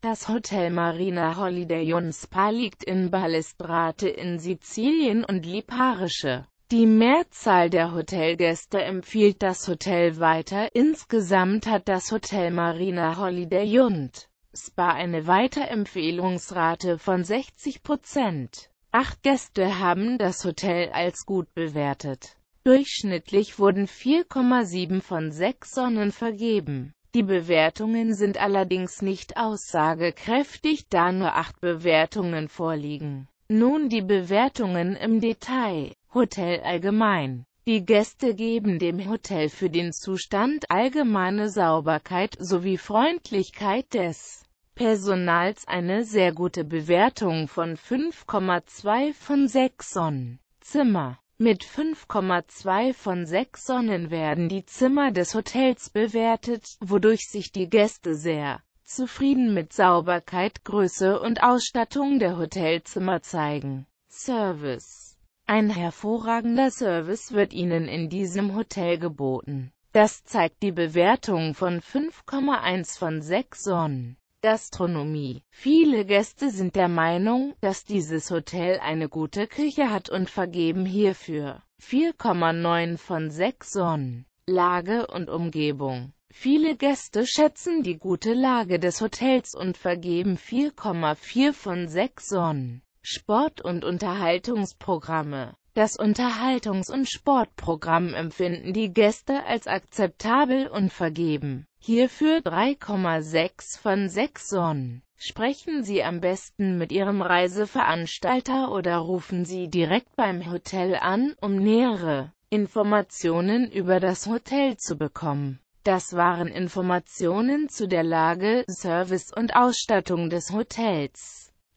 Das Hotel Marina Holiday und Spa liegt in Ballestrate in Sizilien und Liparische. Die Mehrzahl der Hotelgäste empfiehlt das Hotel weiter. Insgesamt hat das Hotel Marina Holiday und Spa eine Weiterempfehlungsrate von 60%. Acht Gäste haben das Hotel als gut bewertet. Durchschnittlich wurden 4,7 von 6 Sonnen vergeben. Die Bewertungen sind allerdings nicht aussagekräftig, da nur acht Bewertungen vorliegen. Nun die Bewertungen im Detail. Hotel allgemein. Die Gäste geben dem Hotel für den Zustand allgemeine Sauberkeit sowie Freundlichkeit des Personals eine sehr gute Bewertung von 5,2 von 6 Sonnen. Zimmer mit 5,2 von 6 Sonnen werden die Zimmer des Hotels bewertet, wodurch sich die Gäste sehr zufrieden mit Sauberkeit, Größe und Ausstattung der Hotelzimmer zeigen. Service Ein hervorragender Service wird Ihnen in diesem Hotel geboten. Das zeigt die Bewertung von 5,1 von 6 Sonnen. Gastronomie. Viele Gäste sind der Meinung, dass dieses Hotel eine gute Küche hat und vergeben hierfür 4,9 von 6 Sonnen. Lage und Umgebung. Viele Gäste schätzen die gute Lage des Hotels und vergeben 4,4 von 6 Sonnen. Sport- und Unterhaltungsprogramme das Unterhaltungs- und Sportprogramm empfinden die Gäste als akzeptabel und vergeben hierfür 3,6 von 6 Sonnen. Sprechen Sie am besten mit Ihrem Reiseveranstalter oder rufen Sie direkt beim Hotel an, um nähere Informationen über das Hotel zu bekommen. Das waren Informationen zu der Lage, Service und Ausstattung des Hotels.